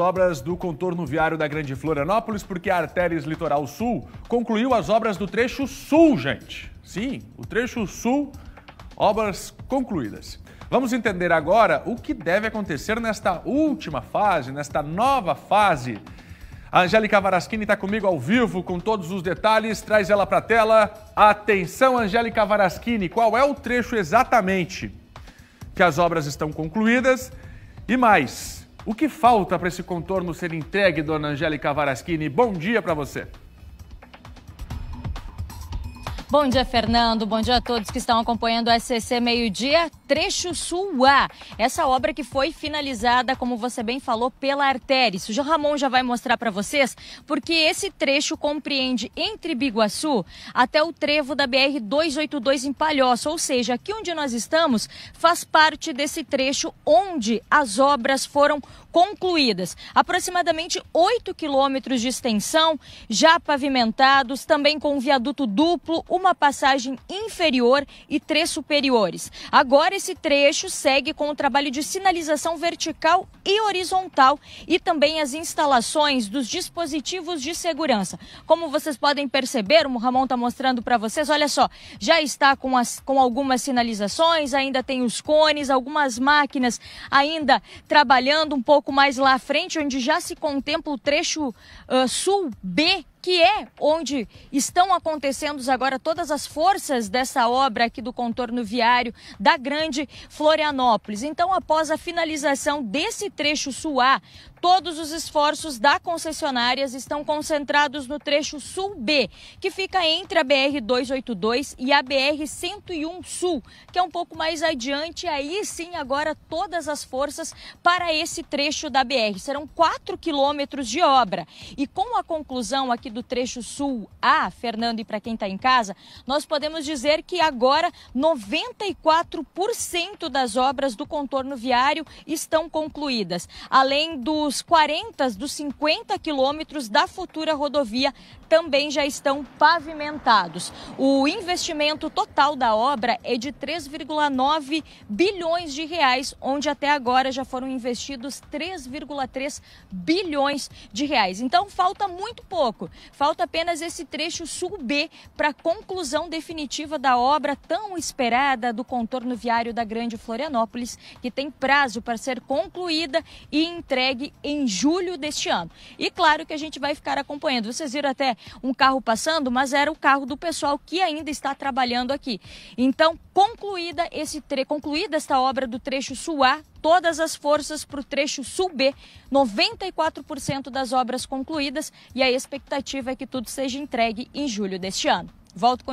obras do contorno viário da Grande Florianópolis, porque a Artérias Litoral Sul concluiu as obras do trecho sul, gente. Sim, o trecho sul, obras concluídas. Vamos entender agora o que deve acontecer nesta última fase, nesta nova fase. A Angélica Varaschini está comigo ao vivo com todos os detalhes, traz ela para a tela. Atenção, Angélica Varaschini, qual é o trecho exatamente que as obras estão concluídas? E mais, o que falta para esse contorno ser entregue, dona Angélica Varaschini? Bom dia para você. Bom dia, Fernando. Bom dia a todos que estão acompanhando o SCC Meio Dia, Trecho Sul A. Essa obra que foi finalizada, como você bem falou, pela Artéria. O Ramon já vai mostrar para vocês, porque esse trecho compreende entre Biguaçu até o trevo da BR 282 em Palhoça, ou seja, aqui onde nós estamos faz parte desse trecho onde as obras foram concluídas. Aproximadamente 8 quilômetros de extensão, já pavimentados, também com um viaduto duplo, uma uma passagem inferior e três superiores. Agora esse trecho segue com o trabalho de sinalização vertical e horizontal e também as instalações dos dispositivos de segurança. Como vocês podem perceber, o Ramon está mostrando para vocês, olha só, já está com, as, com algumas sinalizações, ainda tem os cones, algumas máquinas ainda trabalhando um pouco mais lá à frente, onde já se contempla o trecho uh, sul B que é onde estão acontecendo agora todas as forças dessa obra aqui do contorno viário da Grande Florianópolis. Então, após a finalização desse trecho SUA Todos os esforços da concessionária estão concentrados no trecho Sul B, que fica entre a BR 282 e a BR 101 Sul, que é um pouco mais adiante. Aí sim, agora todas as forças para esse trecho da BR. Serão 4 quilômetros de obra. E com a conclusão aqui do trecho Sul A, Fernando, e para quem está em casa, nós podemos dizer que agora 94% das obras do contorno viário estão concluídas. Além dos os 40 dos 50 quilômetros da futura rodovia também já estão pavimentados. O investimento total da obra é de 3,9 bilhões de reais, onde até agora já foram investidos 3,3 bilhões de reais. Então falta muito pouco. Falta apenas esse trecho sul B para a conclusão definitiva da obra tão esperada do contorno viário da Grande Florianópolis, que tem prazo para ser concluída e entregue em julho deste ano. E claro que a gente vai ficar acompanhando. Vocês viram até um carro passando, mas era o carro do pessoal que ainda está trabalhando aqui. Então, concluída, esse tre... concluída esta obra do trecho sul A, todas as forças para o trecho Sul B, 94% das obras concluídas e a expectativa é que tudo seja entregue em julho deste ano. Volto com